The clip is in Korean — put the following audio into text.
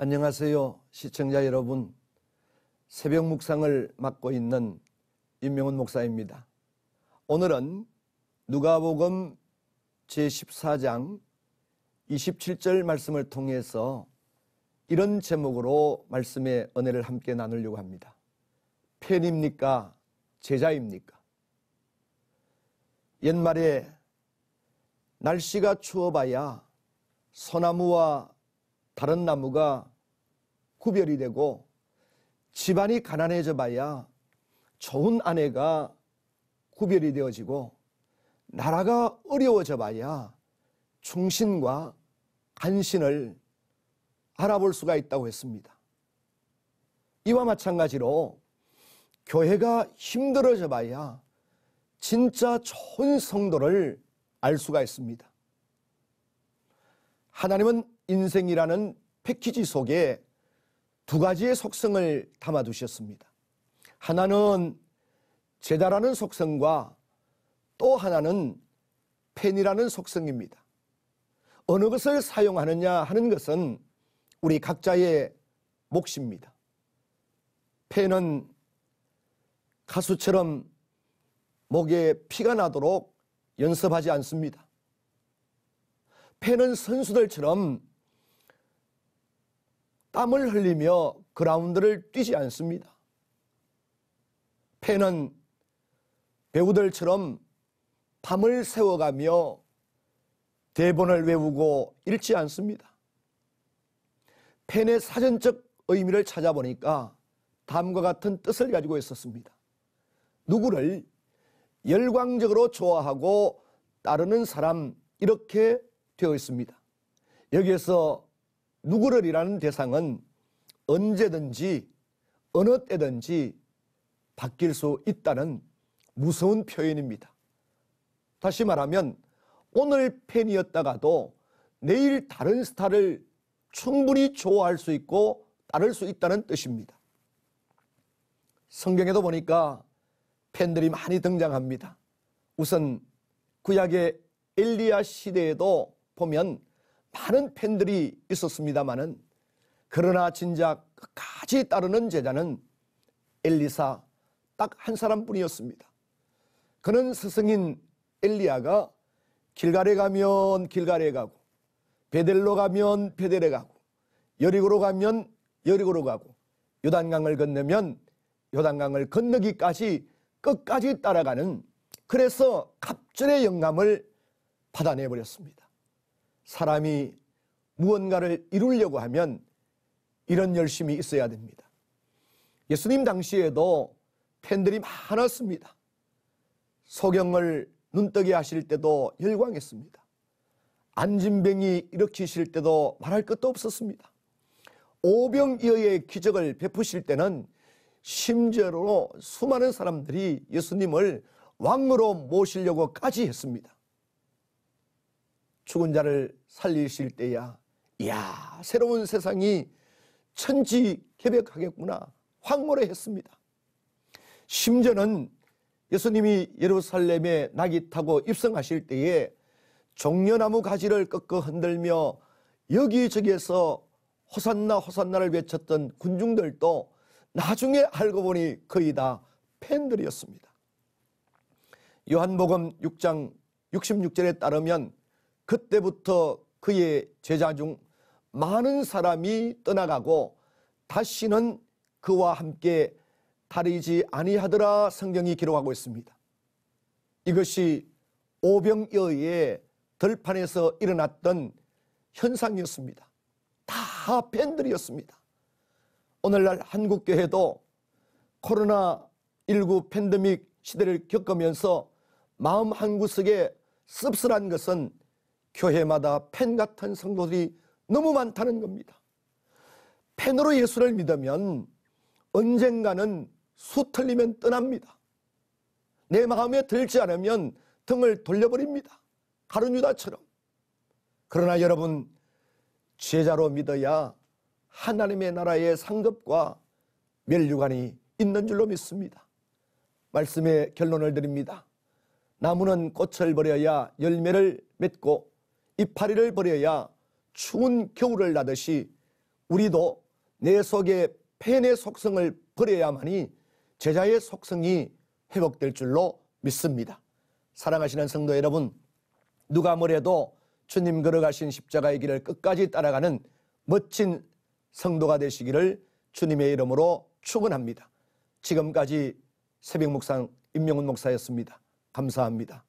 안녕하세요 시청자 여러분 새벽 묵상을 맡고 있는 임명훈 목사입니다 오늘은 누가복음 제14장 27절 말씀을 통해서 이런 제목으로 말씀의 은혜를 함께 나누려고 합니다 팬입니까? 제자입니까? 옛말에 날씨가 추워봐야 소나무와 다른 나무가 구별이 되고 집안이 가난해져 봐야 좋은 아내가 구별이 되어지고 나라가 어려워져 봐야 충신과 간신을 알아볼 수가 있다고 했습니다. 이와 마찬가지로 교회가 힘들어져 봐야 진짜 좋은 성도를 알 수가 있습니다. 하나님은 인생이라는 패키지 속에 두 가지의 속성을 담아두셨습니다. 하나는 제자라는 속성과 또 하나는 팬이라는 속성입니다. 어느 것을 사용하느냐 하는 것은 우리 각자의 몫입니다. 팬은 가수처럼 목에 피가 나도록 연습하지 않습니다. 팬은 선수들처럼 땀을 흘리며 그라운드를 뛰지 않습니다. 팬은 배우들처럼 밤을 세워가며 대본을 외우고 읽지 않습니다. 팬의 사전적 의미를 찾아보니까 다음과 같은 뜻을 가지고 있었습니다. 누구를 열광적으로 좋아하고 따르는 사람 이렇게 되어 있습니다. 여기에서 누구를이라는 대상은 언제든지 어느 때든지 바뀔 수 있다는 무서운 표현입니다. 다시 말하면 오늘 팬이었다가도 내일 다른 스타를 충분히 좋아할 수 있고 따를 수 있다는 뜻입니다. 성경에도 보니까 팬들이 많이 등장합니다. 우선 구약의 엘리야 시대에도 보면 많은 팬들이 있었습니다마는 그러나 진작 끝까지 따르는 제자는 엘리사 딱 한 사람뿐이었습니다. 그는 스승인 엘리야가 길가에 가면 길가에 가고 베델로 가면 베델에 가고 여리고로 가면 여리고로 가고 요단강을 건너면 요단강을 건너기까지 끝까지 따라가는 그래서 갑절의 영감을 받아내버렸습니다. 사람이 무언가를 이루려고 하면 이런 열심이 있어야 됩니다. 예수님 당시에도 팬들이 많았습니다. 소경을 눈뜨게 하실 때도 열광했습니다. 안진병이 일으키실 때도 말할 것도 없었습니다. 오병이어의 기적을 베푸실 때는 심지어로 수많은 사람들이 예수님을 왕으로 모시려고까지 했습니다. 죽은 자를 살리실 때야 이야 새로운 세상이 천지 개벽하겠구나 황홀해 했습니다 심지어는 예수님이 예루살렘에 낙이 타고 입성하실 때에 종려나무 가지를 꺾어 흔들며 여기저기에서 호산나 호산나를 외쳤던 군중들도 나중에 알고 보니 거의 다 팬들이었습니다 요한복음 6장 66절에 따르면 그때부터 그의 제자 중 많은 사람이 떠나가고 다시는 그와 함께 다리지 아니하더라 성경이 기록하고 있습니다. 이것이 오병여의 들판에서 일어났던 현상이었습니다. 다 팬들이었습니다. 오늘날 한국교회도 코로나19 팬데믹 시대를 겪으면서 마음 한구석에 씁쓸한 것은 교회마다 팬 같은 성도들이 너무 많다는 겁니다. 팬으로 예수를 믿으면 언젠가는 수 틀리면 떠납니다. 내 마음에 들지 않으면 등을 돌려버립니다. 가룟유다처럼. 그러나 여러분 제자로 믿어야 하나님의 나라의 상급과 멸류관이 있는 줄로 믿습니다. 말씀의 결론을 드립니다. 나무는 꽃을 버려야 열매를 맺고 이파리를 버려야 추운 겨울을 나듯이 우리도 내속에 팬의 속성을 버려야만이 제자의 속성이 회복될 줄로 믿습니다. 사랑하시는 성도 여러분, 누가 뭐래도 주님 걸어가신 십자가의 길을 끝까지 따라가는 멋진 성도가 되시기를 주님의 이름으로 축원합니다. 지금까지 새벽 목상 임명훈 목사였습니다. 감사합니다.